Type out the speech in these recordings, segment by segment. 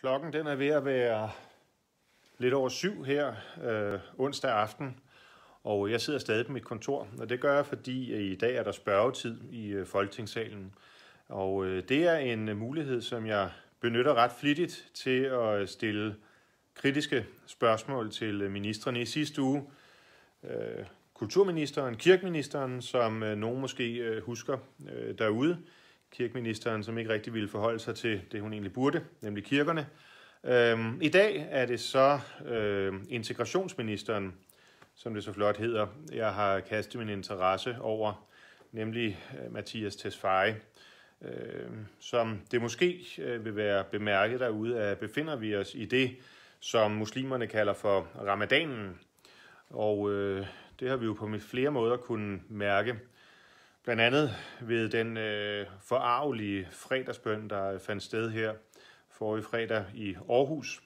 Klokken den er ved at være lidt over syv her øh, onsdag aften, og jeg sidder stadig på mit kontor, og det gør jeg, fordi øh, i dag er der spørgetid i øh, Folketingssalen. Og øh, det er en øh, mulighed, som jeg benytter ret flittigt til at stille kritiske spørgsmål til øh, ministerne. I sidste uge øh, kulturministeren, kirkeministeren, som øh, nogen måske øh, husker øh, derude, kirkeministeren, som ikke rigtig ville forholde sig til det, hun egentlig burde, nemlig kirkerne. Øhm, I dag er det så øhm, integrationsministeren, som det så flot hedder, jeg har kastet min interesse over, nemlig øh, Mathias Tesfaye. Øh, som det måske øh, vil være bemærket derude, at befinder vi os i det, som muslimerne kalder for ramadanen. Og øh, det har vi jo på flere måder kunnet mærke Blandt andet ved den øh, forarvelige fredagsbøn, der fandt sted her forrige fredag i Aarhus,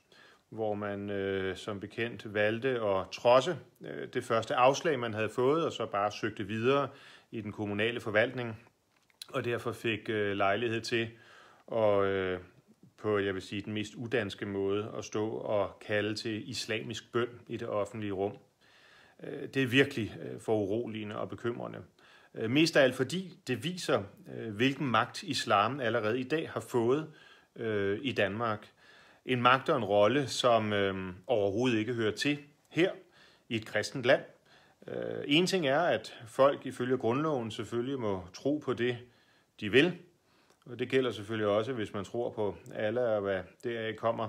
hvor man øh, som bekendt valgte at trodse øh, det første afslag, man havde fået, og så bare søgte videre i den kommunale forvaltning, og derfor fik øh, lejlighed til at øh, på, jeg vil sige, den mest udanske måde at stå og kalde til islamisk bøn i det offentlige rum. Øh, det er virkelig øh, foruroligende og bekymrende. Øh, mest af alt fordi det viser, øh, hvilken magt islam allerede i dag har fået øh, i Danmark. En magt og en rolle, som overhovedet ikke hører til her i et kristent land. en ting er, at folk ifølge grundloven selvfølgelig må tro på det, de vil. Og det gælder selvfølgelig også, hvis man tror på alle og hvad deraf kommer.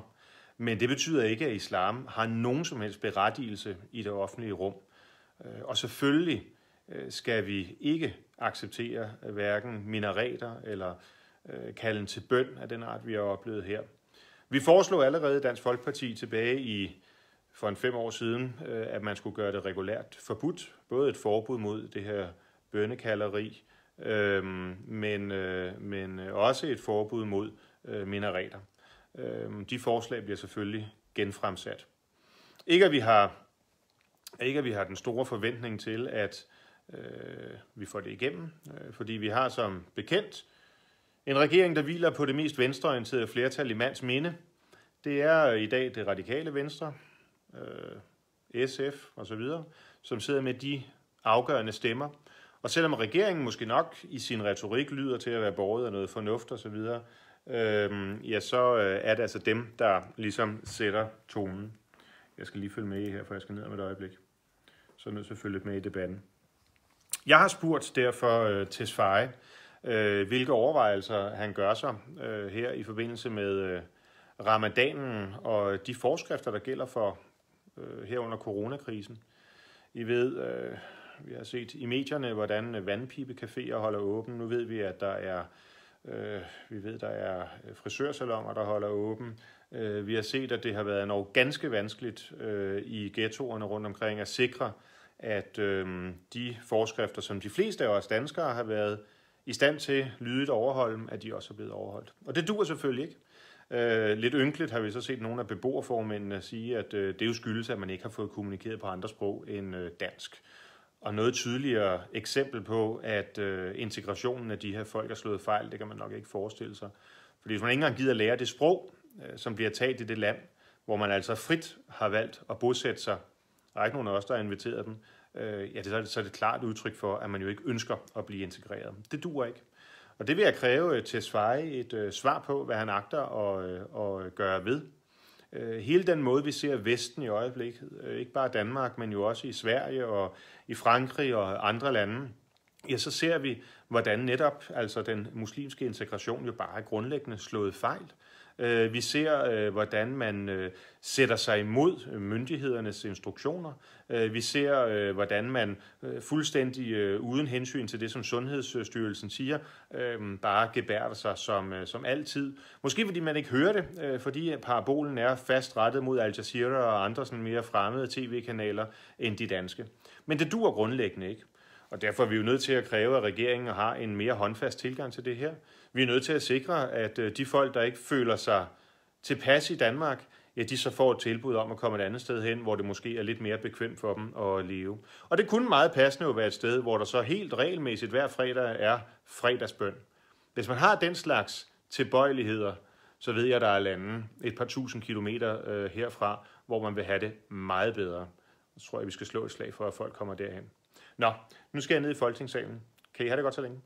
Men det betyder ikke, at islam har nogen som helst berettigelse i det offentlige rum. Og selvfølgelig Øh, skal vi ikke acceptere øh, hverken minareter eller øh, kalden til bøn af den art, vi har oplevet her. Vi foreslog allerede Dansk Folkeparti tilbage i for en fem år siden, at man skulle gøre det regulært forbudt. Både et forbud mod det her bønnekalderi, men, men også et forbud mod minareter. de forslag bliver selvfølgelig genfremsat. Ikke at vi har, ikke at vi har den store forventning til, at øh, vi får det igennem. Øh, fordi vi har som bekendt en regering, der hviler på det mest venstreorienterede flertal i mands minde. Det er øh, i dag det radikale venstre, øh, SF osv., som sidder med de afgørende stemmer. Og selvom regeringen måske nok i sin retorik lyder til at være borget af noget fornuft osv., øh, ja, så øh, er det altså dem, der ligesom sætter tonen. Jeg skal lige følge med i her, for jeg skal ned om et øjeblik. Så er jeg nødt til at følge med i debatten. Jeg har spurgt derfor øh, til Sveje, øh, hvilke overvejelser han gør sig øh, her i forbindelse med øh, ramadanen og de forskrifter, der gælder for øh, her under coronakrisen. I ved, øh, vi har set i medierne, hvordan vandpipecaféer holder åben. Nu ved vi, at der er øh, vi ved, der er frisørsalonger, der holder åben. Øh, vi har set, at det har været noget ganske vanskeligt øh, i ghettoerne rundt omkring at sikre øh, at øh, de forskrifter, som de fleste af os danskere har været i stand til lydigt at overholde, at de også er blevet overholdt. Og det duer selvfølgelig ikke. Øh, lidt ynkeligt har vi så set nogle af beboerformændene sige, at øh, det er jo skyldes, at man ikke har fået kommunikeret på andre sprog end øh, dansk. Og noget tydeligere eksempel på, at øh, integrationen af de her folk er slået fejl, det kan man nok ikke forestille sig. Fordi hvis man ikke engang gider lære det sprog, øh, som bliver talt i det land, hvor man altså frit har valgt at bosætte sig der er ikke nogen af os, der har inviteret dem. Øh, ja, det, så, er det, så er det klart udtryk for, at man jo ikke ønsker at blive integreret. Det duer ikke. Og det vil jeg kræve øh, til svare et øh, svar på, hvad han agter at, øh, at gøre ved. Øh, hele den måde, vi ser Vesten i øjeblikket, øh, ikke bare Danmark, men jo også i Sverige og i Frankrig og andre lande, ja, så ser vi, hvordan netop altså den muslimske integration jo bare er grundlæggende slået fejl. Øh, vi ser, øh, hvordan man øh, sætter sig imod myndighedernes instruktioner. Vi ser, hvordan man fuldstændig uden hensyn til det, som Sundhedsstyrelsen siger, bare gebærer sig som, som altid. Måske fordi man ikke hører det, fordi parabolen er fast rettet mod Al Jazeera og andre sådan mere fremmede tv-kanaler end de danske. Men det dur grundlæggende ikke. Og derfor er vi jo nødt til at kræve, at regeringen har en mere håndfast tilgang til det her. Vi er nødt til at sikre, at øh, de folk, der ikke føler sig tilpas i Danmark, ja, de så får et tilbud om at komme et andet sted hen, hvor det måske er lidt mere bekvemt for dem at leve. Og det kunne meget passende jo være et sted, hvor der så helt regelmæssigt hver fredag er fredagsbøn. Hvis man har den slags tilbøjeligheder, så ved jeg, der er lande et par tusind kilometer øh, herfra, hvor man vil have det meget bedre. Så tror jeg, vi skal slå et slag for, at folk kommer derhen. Nå, nu skal jeg ned i Folketingssalen. Kan I have det godt så længe?